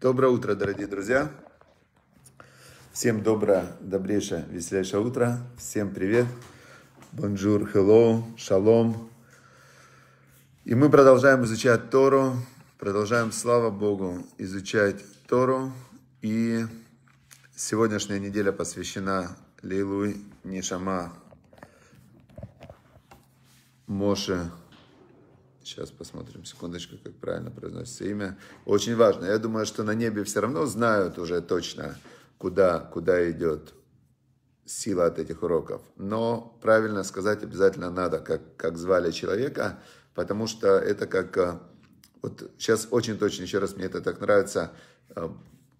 Доброе утро, дорогие друзья. Всем доброе, добрейшее, веселейшее утро. Всем привет. Бонжур, хеллоу, шалом. И мы продолжаем изучать Тору. Продолжаем, слава Богу, изучать Тору. И сегодняшняя неделя посвящена Лейлуй Нишама Моше Сейчас посмотрим, секундочку, как правильно произносится имя. Очень важно. Я думаю, что на небе все равно знают уже точно, куда, куда идет сила от этих уроков. Но правильно сказать обязательно надо, как, как звали человека, потому что это как... Э, вот сейчас очень точно, еще раз мне это так нравится, э,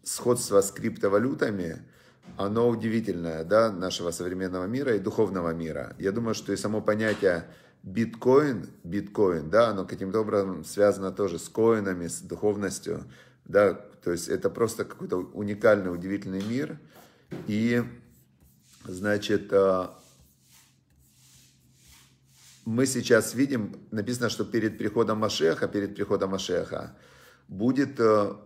сходство с криптовалютами, оно удивительное, да, нашего современного мира и духовного мира. Я думаю, что и само понятие биткоин, биткоин, да, оно каким-то образом связано тоже с коинами, с духовностью, да, то есть это просто какой-то уникальный, удивительный мир. И, значит, а, мы сейчас видим, написано, что перед приходом Машеха, перед приходом Машеха будет, а,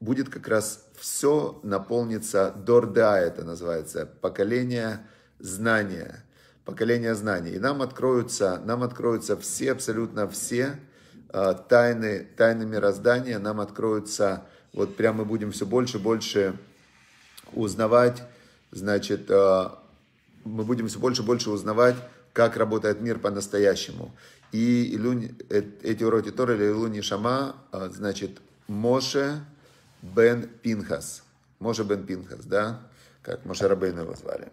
будет как раз все наполнится Дорда, это называется, поколение знания – поколение знаний. И нам откроются, нам откроются все, абсолютно все э, тайны, тайны мироздания, нам откроются, вот прям мы будем все больше и больше узнавать, значит, э, мы будем все больше и больше узнавать, как работает мир по-настоящему. И Илюнь, э, эти уроки Торы или Илуни Шама, э, значит, Моше Бен Пинхас. Моше Бен Пинхас, да? Как Моше Рабейна его звали.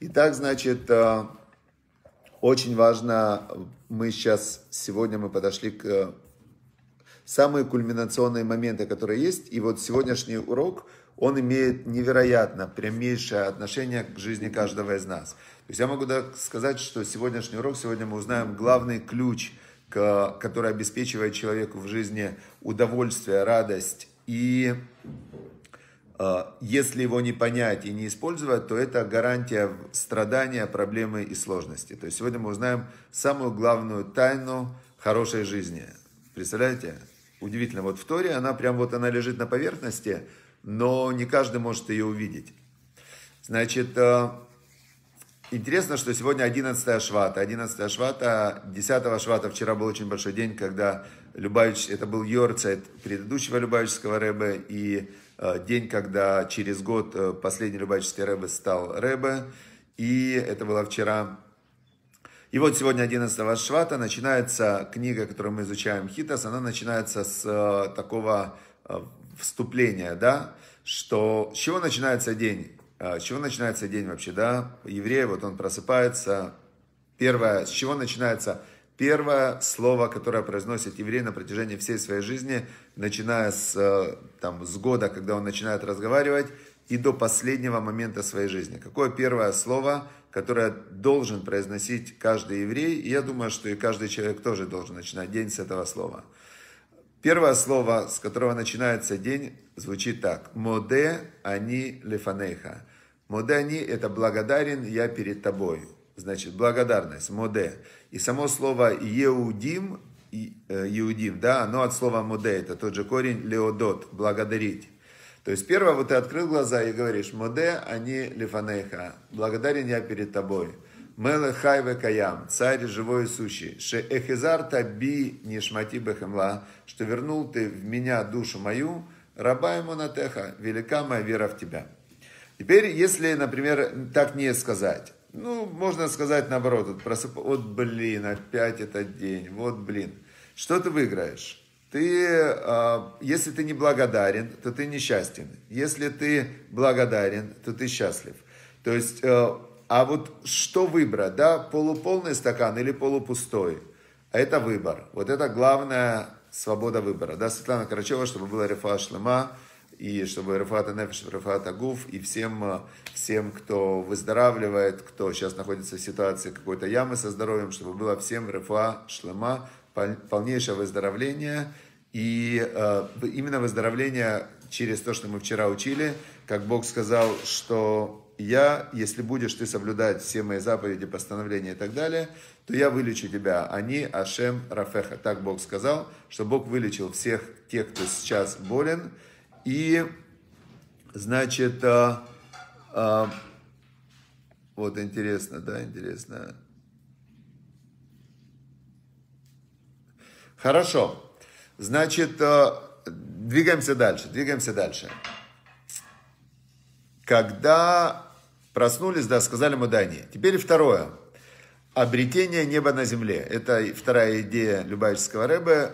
Итак, значит, э, очень важно, мы сейчас, сегодня мы подошли к э, самые кульминационные моменты, которые есть. И вот сегодняшний урок, он имеет невероятно прямейшее отношение к жизни каждого из нас. То есть я могу сказать, что сегодняшний урок, сегодня мы узнаем главный ключ, который обеспечивает человеку в жизни удовольствие, радость и Э, если его не понять и не использовать, то это гарантия страдания, проблемы и сложности. То есть сегодня мы узнаем самую главную тайну хорошей жизни. Представляете? Удивительно. Вот в Торе она прям вот она лежит на поверхности, но не каждый может ее увидеть. Значит, э, интересно, что сегодня 11 швата. 11 швата, 10 швата, вчера был очень большой день, когда Любавич, это был Йорцайт предыдущего Любавического рэба, и Э, день, когда через год э, последний рыбаческий рэбе стал рэбе, и это было вчера. И вот сегодня 11 швата начинается книга, которую мы изучаем, Хитас, она начинается с э, такого вступления, да, что с чего начинается день, с чего начинается день вообще, да, еврей, вот он просыпается, первое, с чего начинается Первое слово, которое произносит еврей на протяжении всей своей жизни, начиная с, э, там, с года, когда он начинает разговаривать, и до последнего момента своей жизни. Какое первое слово, которое должен произносить каждый еврей, и я думаю, что и каждый человек тоже должен начинать день с этого слова. Первое слово, с которого начинается день, звучит так. «Моде они лефанейха». «Моде они» – это «благодарен я перед тобой». Значит, благодарность, «моде». И само слово «еудим», э, «еудим», да, оно от слова «моде», это тот же корень «леодот», «благодарить». То есть первое, вот ты открыл глаза и говоришь «моде, а не лифанейха», «благодарен я перед тобой». Меле хайве каям, царь живой и сущий, ше эхизар таби нишмати бехемла, что вернул ты в меня душу мою, раба ему натеха, велика моя вера в тебя. Теперь, если, например, так не сказать, ну, можно сказать наоборот, вот, просып... вот блин, опять этот день, вот блин. Что ты выиграешь? Ты, э, если ты не благодарен, то ты несчастен. Если ты благодарен, то ты счастлив. То есть, э, а вот что выбрать, да, полуполный стакан или полупустой? Это выбор. Вот это главная свобода выбора. Да, Светлана Карачева, чтобы была рефа шлема и чтобы Рафата Нефиш, Рафата Гуф, и всем, э, всем, кто выздоравливает, кто сейчас находится в ситуации какой-то ямы со здоровьем, чтобы было всем Рафа Шлема, полнейшее выздоровление, и э, именно выздоровление через то, что мы вчера учили, как Бог сказал, что я, если будешь ты соблюдать все мои заповеди, постановления и так далее, то я вылечу тебя. Они Ашем Рафеха. Так Бог сказал, что Бог вылечил всех тех, кто сейчас болен, и, значит, а, а, вот интересно, да, интересно. Хорошо. Значит, а, двигаемся дальше, двигаемся дальше. Когда проснулись, да, сказали мы Дани. Теперь второе. Обретение неба на земле. Это вторая идея Любавического Рэбе.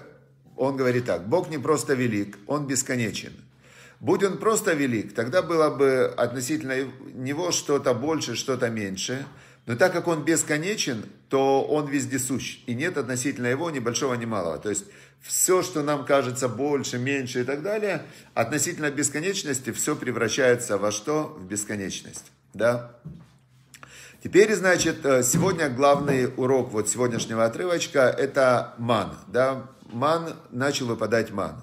Он говорит так. Бог не просто велик, Он бесконечен. Будь он просто велик, тогда было бы относительно него что-то больше, что-то меньше. Но так как он бесконечен, то он вездесущ. И нет относительно его ни большого, ни малого. То есть все, что нам кажется больше, меньше и так далее, относительно бесконечности все превращается во что? В бесконечность. Да? Теперь, значит, э, сегодня главный урок вот сегодняшнего отрывочка – это ман. Да? Ман, начал выпадать ман.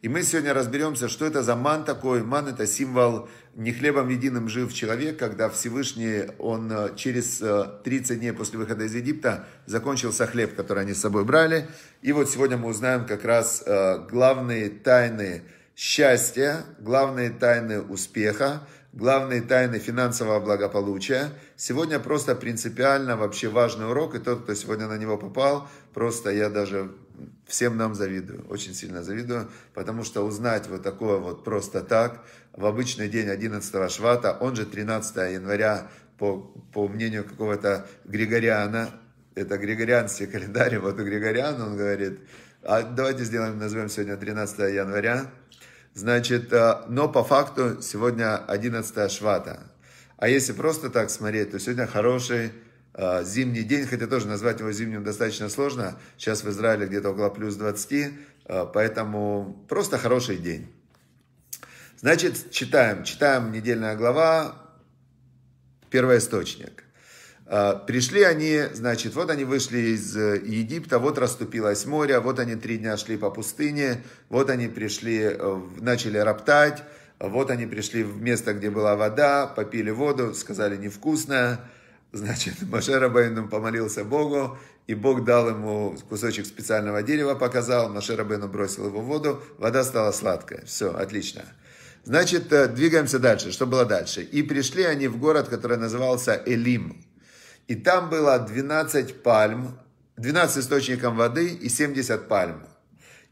И мы сегодня разберемся, что это за ман такой. Ман – это символ «не хлебом единым жив человек», когда Всевышний, он э, через 30 э, дней после выхода из Египта закончился хлеб, который они с собой брали. И вот сегодня мы узнаем как раз э, главные тайны счастья, главные тайны успеха, главные тайны финансового благополучия. Сегодня просто принципиально вообще важный урок, и тот, кто сегодня на него попал, просто я даже всем нам завидую, очень сильно завидую, потому что узнать вот такое вот просто так в обычный день 11 швата, он же 13 января, по, по мнению какого-то Григориана, это григорианский календарь, вот у Григориана он говорит, а давайте сделаем, назовем сегодня 13 января, значит, э, но по факту сегодня 11 швата. А если просто так смотреть, то сегодня хороший Э, зимний день, хотя тоже назвать его зимним достаточно сложно. Сейчас в Израиле где-то около плюс 20, э, поэтому просто хороший день. Значит, читаем. Читаем недельная глава, первоисточник. Э, пришли они, значит, вот они вышли из Египта, вот расступилось море, вот они три дня шли по пустыне, вот они пришли, начали роптать, вот они пришли в место, где была вода, попили воду, сказали невкусная, Значит, Маше Рабейну помолился Богу, и Бог дал ему кусочек специального дерева, показал, Маше Рабейну бросил его в воду, вода стала сладкая. Все, отлично. Значит, э, двигаемся дальше. Что было дальше? И пришли они в город, который назывался Элим. И там было 12 пальм, 12 источников воды и 70 пальм.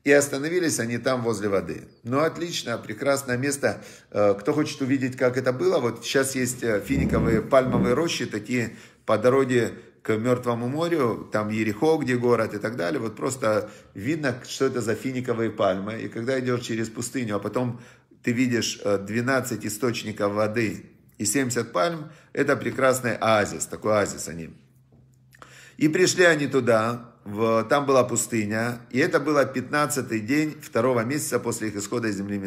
И остановились они там возле воды. Ну, отлично, прекрасное место. Э, кто хочет увидеть, как это было, вот сейчас есть э, финиковые пальмовые рощи, такие по дороге к Мертвому морю, там Ерехо, где город и так далее. Вот просто видно, что это за финиковые пальмы. И когда идешь через пустыню, а потом ты видишь 12 э, источников воды и 70 пальм, это прекрасный оазис, такой оазис они. И пришли они туда, в, там была пустыня, и это было 15-й день второго месяца после их исхода из земли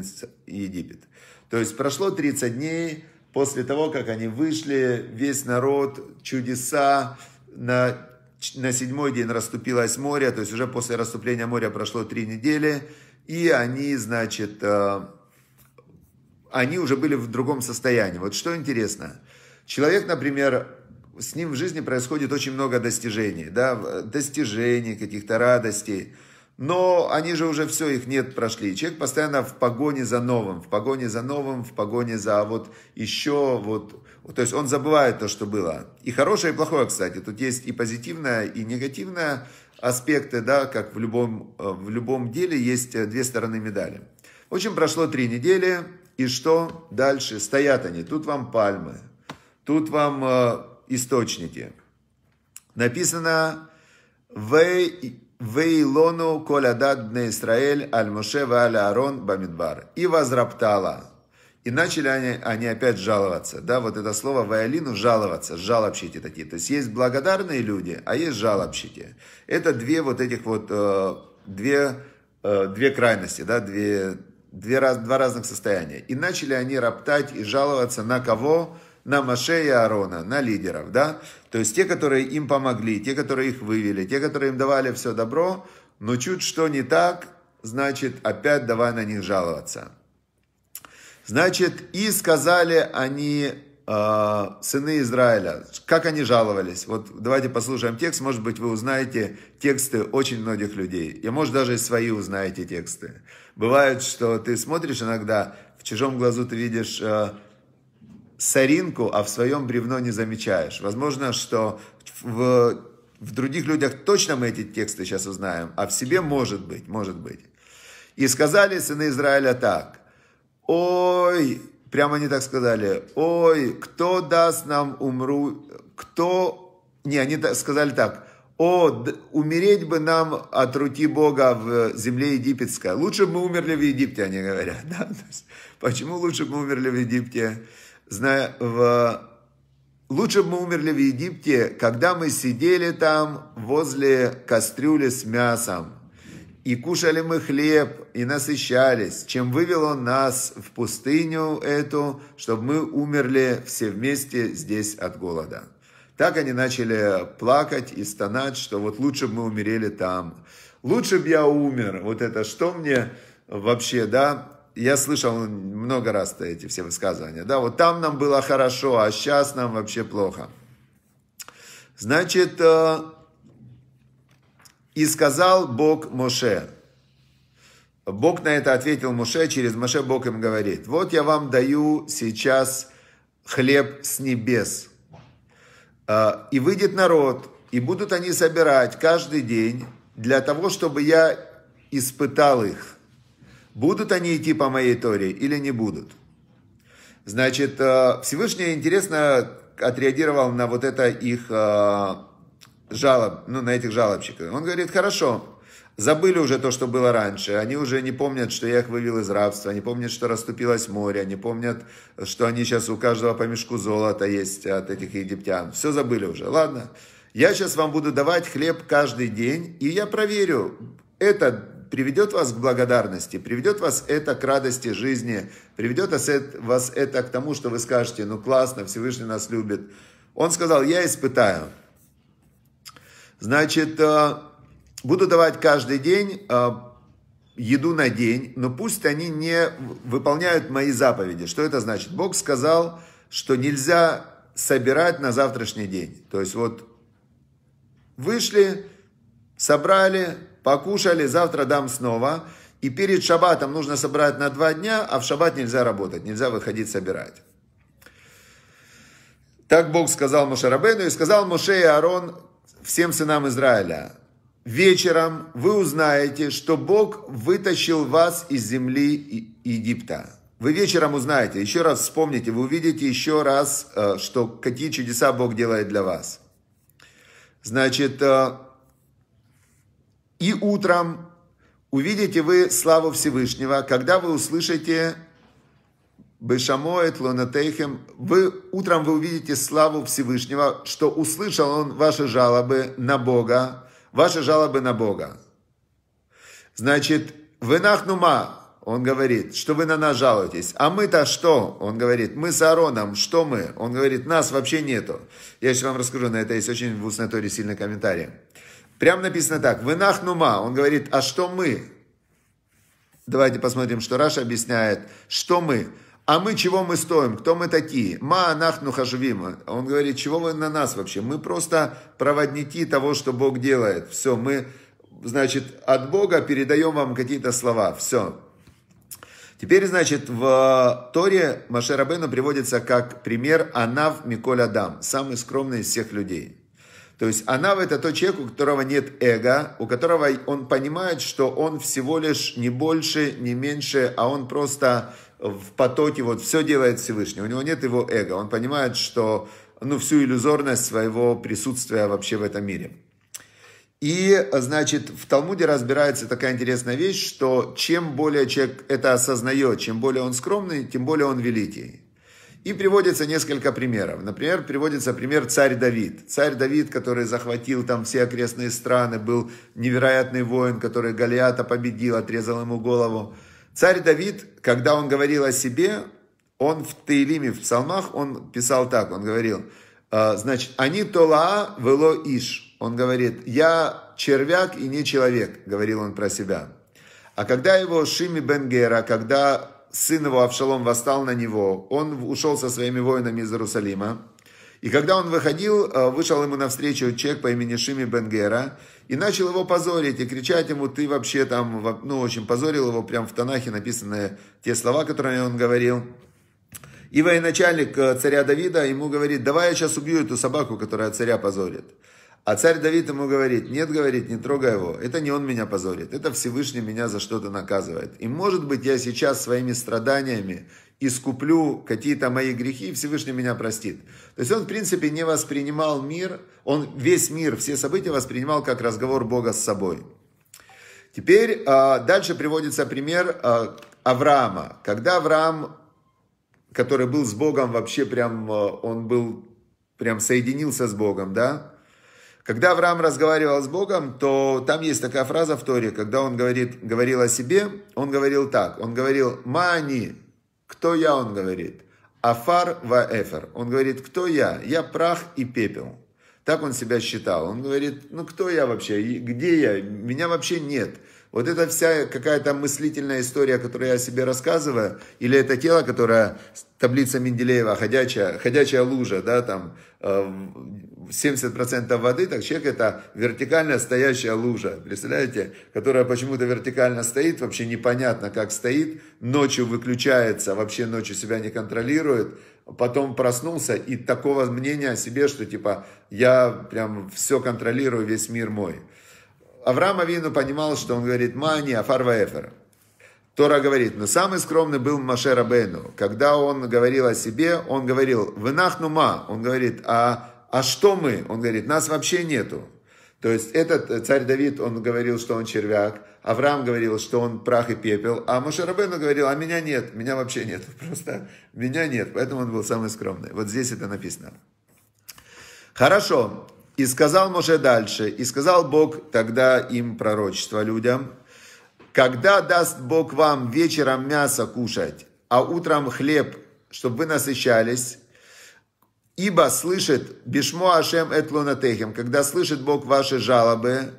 Египет. То есть прошло 30 дней после того, как они вышли, весь народ, чудеса, на, на седьмой день расступилось море, то есть уже после расступления моря прошло три недели, и они, значит, э, они уже были в другом состоянии. Вот что интересно, человек, например, с ним в жизни происходит очень много достижений, да, э, достижений, каких-то радостей. Но они же уже все, их нет, прошли. Человек постоянно в погоне за новым, в погоне за новым, в погоне за вот еще вот... То есть он забывает то, что было. И хорошее, и плохое, кстати. Тут есть и позитивное, и негативное аспекты, да, как в любом, э, в любом деле есть э, две стороны медали. В общем, прошло три недели, и что дальше? Стоят они, тут вам пальмы, тут вам источнике. Написано «Вейлону колядат бне Исраэль аль Моше аль Аарон бамидбар». И возраптала. И начали они, они опять жаловаться. Да, вот это слово «ваялину» – жаловаться, жалобщики такие. То есть есть благодарные люди, а есть жалобщики. Это две вот этих вот, э, две, э, две крайности, да, две, две, раз, два разных состояния. И начали они роптать и жаловаться на кого – на Маше и Аарона, на лидеров, да? То есть те, которые им помогли, те, которые их вывели, те, которые им давали все добро, но чуть что не так, значит, опять давай на них жаловаться. Значит, и сказали они э, сыны Израиля, как они жаловались. Вот давайте послушаем текст, может быть, вы узнаете тексты очень многих людей. И может даже и свои узнаете тексты. Бывает, что ты смотришь иногда, в чужом глазу ты видишь... Э, соринку, а в своем бревно не замечаешь. Возможно, что в, в других людях точно мы эти тексты сейчас узнаем, а в себе может быть, может быть. И сказали сыны Израиля так. Ой, прямо они так сказали. Ой, кто даст нам умру, кто... Не, они сказали так. О, умереть бы нам от руки Бога в земле египетской. Лучше бы мы умерли в Египте, они говорят. Да? Почему лучше бы мы умерли в Египте? знаю Лучше бы мы умерли в Египте, когда мы сидели там возле кастрюли с мясом, и кушали мы хлеб, и насыщались, чем вывел он нас в пустыню эту, чтобы мы умерли все вместе здесь от голода. Так они начали плакать и стонать, что вот лучше бы мы умерели там. Лучше бы я умер. Вот это что мне вообще, да? я слышал много раз эти все высказывания. Да, вот там нам было хорошо, а сейчас нам вообще плохо. Значит, э, и сказал Бог Моше. Бог на это ответил Моше, через Моше Бог им говорит, вот я вам даю сейчас хлеб с небес. Э, и выйдет народ, и будут они собирать каждый день для того, чтобы я испытал их. Будут они идти по моей Торе или не будут? Значит, э, Всевышний, интересно, отреагировал на вот это их э, жалоб, ну, на этих жалобщиков. Он говорит, хорошо, забыли уже то, что было раньше, они уже не помнят, что я их вывел из рабства, они помнят, что расступилось море, они помнят, что они сейчас у каждого по мешку золота есть от этих египтян. Все забыли уже, ладно. Я сейчас вам буду давать хлеб каждый день, и я проверю, это приведет вас к благодарности, приведет вас это к радости жизни, приведет вас это к тому, что вы скажете, ну классно, Всевышний нас любит. Он сказал, я испытаю. Значит, э, буду давать каждый день э, еду на день, но пусть они не выполняют мои заповеди. Что это значит? Бог сказал, что нельзя собирать на завтрашний день. То есть вот вышли, собрали, покушали, завтра дам снова. И перед шабатом нужно собрать на два дня, а в шаббат нельзя работать, нельзя выходить собирать. Так Бог сказал Мушарабену и сказал Моше и Аарон всем сынам Израиля. Вечером вы узнаете, что Бог вытащил вас из земли Египта. Вы вечером узнаете, еще раз вспомните, вы увидите еще раз, э, что какие чудеса Бог делает для вас. Значит, э, и утром увидите вы славу Всевышнего, когда вы услышите Бешамоет Лонатейхем, вы утром вы увидите славу Всевышнего, что услышал он ваши жалобы на Бога, ваши жалобы на Бога. Значит, вы нахнума, он говорит, что вы на нас жалуетесь. А мы-то что? Он говорит, мы с Аароном, что мы? Он говорит, нас вообще нету. Я сейчас вам расскажу, на это есть очень в устной торе сильный комментарий. Прям написано так. Вынах Он говорит, а что мы? Давайте посмотрим, что Раша объясняет. Что мы? А мы чего мы стоим? Кто мы такие? Ма анахну хашвима. Он говорит, чего вы на нас вообще? Мы просто проводники того, что Бог делает. Все, мы, значит, от Бога передаем вам какие-то слова. Все. Теперь, значит, в Торе Машерабену приводится как пример Анав Миколь Адам, самый скромный из всех людей. То есть Анав – это тот человек, у которого нет эго, у которого он понимает, что он всего лишь не больше, не меньше, а он просто в потоке, вот все делает Всевышний. У него нет его эго. Он понимает, что ну, всю иллюзорность своего присутствия вообще в этом мире. И, значит, в Талмуде разбирается такая интересная вещь, что чем более человек это осознает, чем более он скромный, тем более он великий. И приводится несколько примеров. Например, приводится пример царь Давид. Царь Давид, который захватил там все окрестные страны, был невероятный воин, который Голиата победил, отрезал ему голову. Царь Давид, когда он говорил о себе, он в Таилиме, в псалмах, он писал так, он говорил, «А, значит, «Они толаа вело иш». Он говорит, «Я червяк и не человек», говорил он про себя. А когда его Шими Бенгера, когда сын его Авшалом восстал на него, он ушел со своими воинами из Иерусалима. И когда он выходил, э, вышел ему навстречу человек по имени Шими Бенгера и начал его позорить и кричать ему, ты вообще там, ну, очень позорил его, прям в Танахе написаны те слова, которые он говорил. И военачальник э, царя Давида ему говорит, давай я сейчас убью эту собаку, которая царя позорит. А царь Давид ему говорит, нет, говорит, не трогай его, это не он меня позорит, это Всевышний меня за что-то наказывает. И может быть я сейчас своими страданиями искуплю какие-то мои грехи, и Всевышний меня простит. То есть он, в принципе, не воспринимал мир, он весь мир, все события воспринимал как разговор Бога с собой. Теперь а, дальше приводится пример а, Авраама. Когда Авраам, который был с Богом вообще прям, а, он был, прям соединился с Богом, да, когда Авраам разговаривал с Богом, то там есть такая фраза в Торе, когда он говорит, говорил о себе, он говорил так, он говорил «Мани», «Кто я?» он говорит, «Афар ва эфер», он говорит «Кто я?» «Я прах и пепел». Так он себя считал. Он говорит, ну кто я вообще, где я, меня вообще нет. Вот это вся какая-то мыслительная история, которую я себе рассказываю, или это тело, которое таблица Менделеева, ходячая, ходячая лужа, да, там 70% э, воды, так человек это вертикально стоящая лужа, представляете, которая почему-то вертикально стоит, вообще непонятно как стоит, ночью выключается, вообще ночью себя не контролирует, потом проснулся и такого мнения о себе, что типа я прям все контролирую, весь мир мой. Авраам Авину понимал, что он говорит «мани афар ваэфер». Тора говорит, но самый скромный был Маше Рабейну. Когда он говорил о себе, он говорил «вынахнума», он говорит «а, а что мы?» Он говорит «нас вообще нету». То есть этот э, царь Давид, он говорил, что он червяк, Авраам говорил, что он прах и пепел, а Мушарабену говорил, а меня нет, меня вообще нет, просто меня нет, поэтому он был самый скромный. Вот здесь это написано. Хорошо, и сказал Моше дальше, и сказал Бог тогда им пророчество людям, когда даст Бог вам вечером мясо кушать, а утром хлеб, чтобы вы насыщались, ибо слышит Бишмо Ашем Этлонатехем, когда слышит Бог ваши жалобы,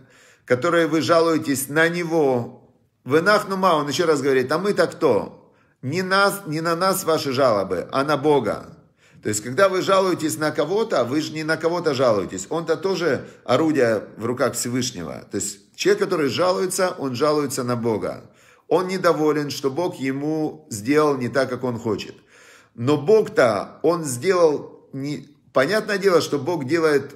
которые вы жалуетесь на Него, Венахнума, он еще раз говорит, а мы-то кто? Не, нас, не на нас ваши жалобы, а на Бога. То есть, когда вы жалуетесь на кого-то, вы же не на кого-то жалуетесь. Он-то тоже орудие в руках Всевышнего. То есть, человек, который жалуется, он жалуется на Бога. Он недоволен, что Бог ему сделал не так, как он хочет. Но Бог-то, он сделал... Не... Понятное дело, что Бог делает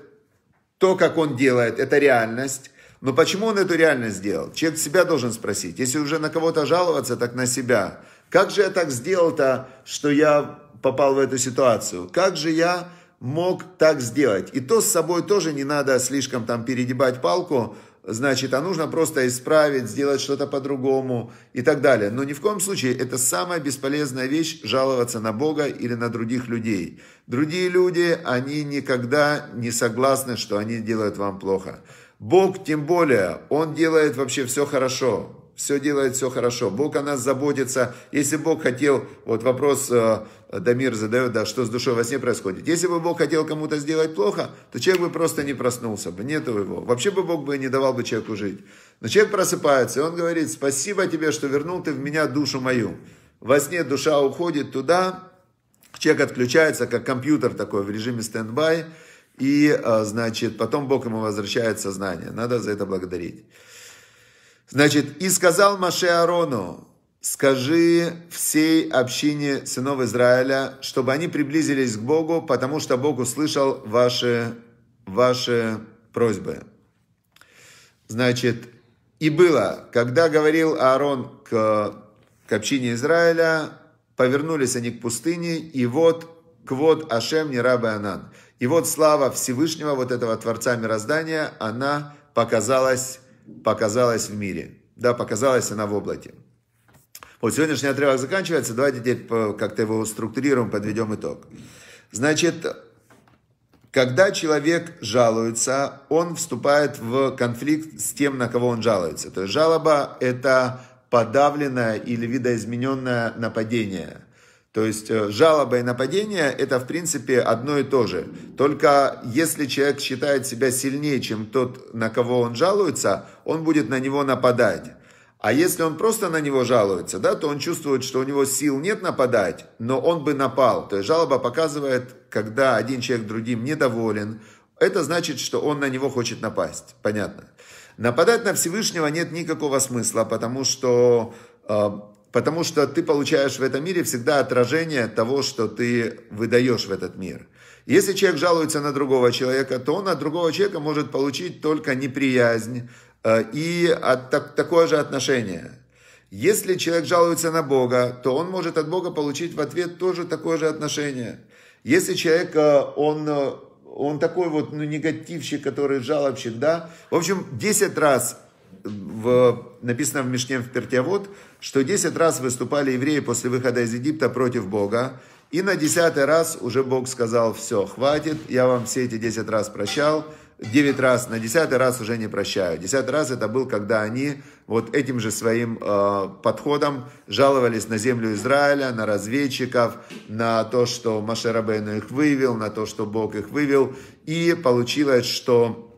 то, как он делает, это реальность. Но почему он эту реальность сделал? Человек себя должен спросить. Если уже на кого-то жаловаться, так на себя. Как же я так сделал-то, что я попал в эту ситуацию. Как же я мог так сделать? И то с собой тоже не надо слишком там перегибать палку, значит, а нужно просто исправить, сделать что-то по-другому и так далее. Но ни в коем случае это самая бесполезная вещь жаловаться на Бога или на других людей. Другие люди, они никогда не согласны, что они делают вам плохо. Бог тем более, Он делает вообще все хорошо все делает все хорошо. Бог о нас заботится. Если Бог хотел, вот вопрос э, Дамир задает, да, что с душой во сне происходит. Если бы Бог хотел кому-то сделать плохо, то человек бы просто не проснулся бы, нету его. Вообще бы Бог бы не давал бы человеку жить. Но человек просыпается, и он говорит, спасибо тебе, что вернул ты в меня душу мою. Во сне душа уходит туда, человек отключается, как компьютер такой, в режиме стендбай, и, э, значит, потом Бог ему возвращает сознание. Надо за это благодарить. Значит, и сказал Маше Арону, скажи всей общине сынов Израиля, чтобы они приблизились к Богу, потому что Бог услышал ваши, ваши просьбы. Значит, и было, когда говорил Аарон к, к общине Израиля, повернулись они к пустыне, и вот Квод Ашем не рабы Анан. И вот слава Всевышнего, вот этого Творца мироздания, она показалась показалась в мире. Да, показалась она в облаке. Вот сегодняшний отрывок заканчивается. Давайте теперь как-то его структурируем, подведем итог. Значит, когда человек жалуется, он вступает в конфликт с тем, на кого он жалуется. То есть жалоба – это подавленное или видоизмененное нападение – то есть э, жалоба и нападение – это, в принципе, одно и то же. Только если человек считает себя сильнее, чем тот, на кого он жалуется, он будет на него нападать. А если он просто на него жалуется, да, то он чувствует, что у него сил нет нападать, но он бы напал. То есть жалоба показывает, когда один человек другим недоволен, это значит, что он на него хочет напасть. Понятно. Нападать на Всевышнего нет никакого смысла, потому что э, Потому что ты получаешь в этом мире всегда отражение того, что ты выдаешь в этот мир. Если человек жалуется на другого человека, то он от другого человека может получить только неприязнь э, и от, так, такое же отношение. Если человек жалуется на Бога, то он может от Бога получить в ответ тоже такое же отношение. Если человек, э, он, э, он такой вот ну, негативщик, который жалобщик, да, в общем, 10 раз в, написано в Мишне в Пертявод, что 10 раз выступали евреи после выхода из Египта против Бога, и на десятый раз уже Бог сказал, все, хватит, я вам все эти 10 раз прощал, 9 раз, на десятый раз уже не прощаю. Десятый раз это был, когда они вот этим же своим э, подходом жаловались на землю Израиля, на разведчиков, на то, что Машерабейну их вывел, на то, что Бог их вывел. И получилось, что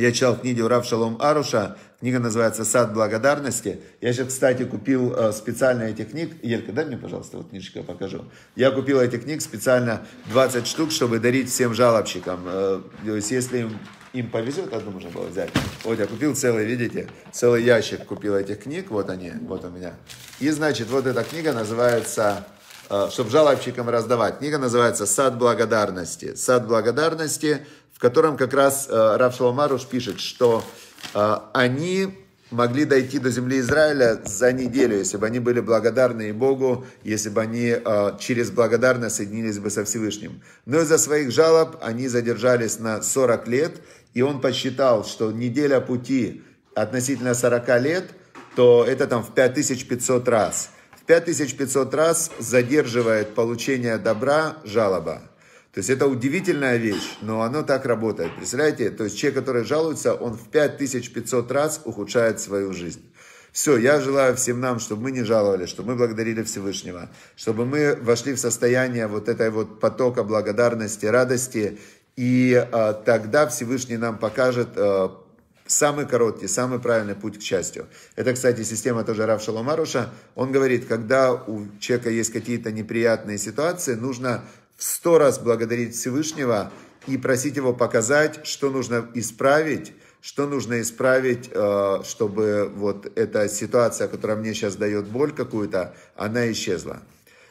я читал книги Рав Шалом Аруша, книга называется «Сад благодарности». Я сейчас, кстати, купил э, специально эти книги. Елька, дай мне, пожалуйста, вот книжечку покажу. Я купил эти книги специально 20 штук, чтобы дарить всем жалобщикам. Э, то есть, если им им повезет, одну можно было взять. Вот я купил целый, видите, целый ящик купил этих книг, вот они, вот у меня. И, значит, вот эта книга называется, э, чтобы жалобщикам раздавать, книга называется «Сад благодарности». «Сад благодарности» в котором как раз э, Рав Шаламаруш пишет, что э, они могли дойти до земли Израиля за неделю, если бы они были благодарны и Богу, если бы они э, через благодарность соединились бы со Всевышним. Но из-за своих жалоб они задержались на 40 лет, и он подсчитал, что неделя пути относительно 40 лет, то это там в 5500 раз. В 5500 раз задерживает получение добра жалоба. То есть это удивительная вещь, но оно так работает. Представляете? То есть человек, который жалуется, он в 5500 раз ухудшает свою жизнь. Все, я желаю всем нам, чтобы мы не жаловались, чтобы мы благодарили Всевышнего, чтобы мы вошли в состояние вот этой вот потока благодарности, радости, и э, тогда Всевышний нам покажет э, самый короткий, самый правильный путь к счастью. Это, кстати, система тоже Рав Шаломаруша. Он говорит, когда у человека есть какие-то неприятные ситуации, нужно сто раз благодарить Всевышнего и просить Его показать, что нужно исправить, что нужно исправить, э, чтобы вот эта ситуация, которая мне сейчас дает боль какую-то, она исчезла.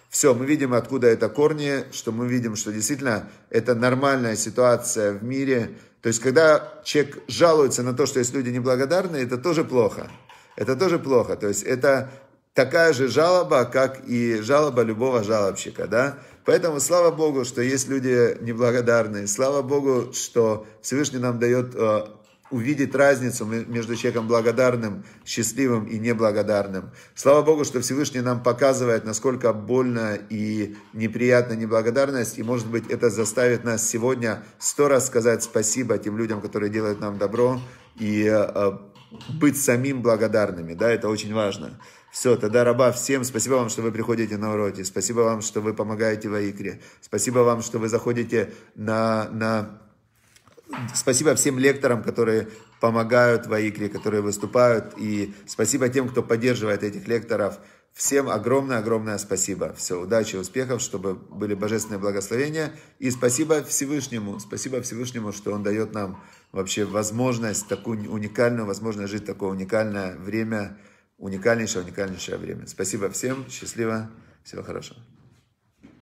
Все, мы видим, откуда это корни, что мы видим, что действительно это нормальная ситуация в мире. То есть, когда человек жалуется на то, что есть люди неблагодарные, это тоже плохо. Это тоже плохо. То есть, это такая же жалоба, как и жалоба любого жалобщика, да? Поэтому слава Богу, что есть люди неблагодарные. Слава Богу, что Всевышний нам дает э, увидеть разницу между человеком благодарным, счастливым и неблагодарным. Слава Богу, что Всевышний нам показывает, насколько больно и неприятна неблагодарность. И, может быть, это заставит нас сегодня сто раз сказать спасибо тем людям, которые делают нам добро. И э, быть самим благодарными, да, это очень важно. Все, тогда раба всем. Спасибо вам, что вы приходите на уроки. Спасибо вам, что вы помогаете в Икре. Спасибо вам, что вы заходите на... на... Спасибо всем лекторам, которые помогают в Икре, которые выступают. И спасибо тем, кто поддерживает этих лекторов. Всем огромное-огромное спасибо. Все, удачи, успехов, чтобы были божественные благословения. И спасибо Всевышнему, спасибо Всевышнему, что Он дает нам вообще возможность, такую уникальную возможность жить такое уникальное время, уникальнейшее, уникальнейшее время. Спасибо всем, счастливо, всего хорошего.